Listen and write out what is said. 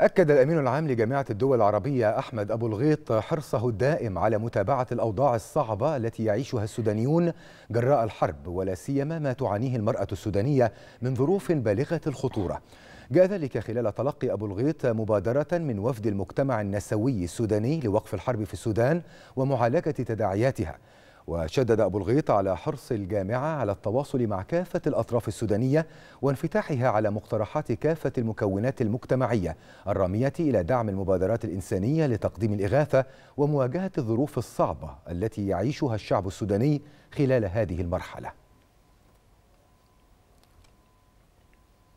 أكد الأمين العام لجامعة الدول العربية أحمد أبو الغيط حرصه الدائم على متابعة الأوضاع الصعبة التي يعيشها السودانيون جراء الحرب ولا سيما ما تعانيه المرأة السودانية من ظروف بالغة الخطورة جاء ذلك خلال تلقي أبو الغيط مبادرة من وفد المجتمع النسوي السوداني لوقف الحرب في السودان ومعالجة تداعياتها وشدد أبو الغيط على حرص الجامعة على التواصل مع كافة الأطراف السودانية وانفتاحها على مقترحات كافة المكونات المجتمعية الرامية إلى دعم المبادرات الإنسانية لتقديم الإغاثة ومواجهة الظروف الصعبة التي يعيشها الشعب السوداني خلال هذه المرحلة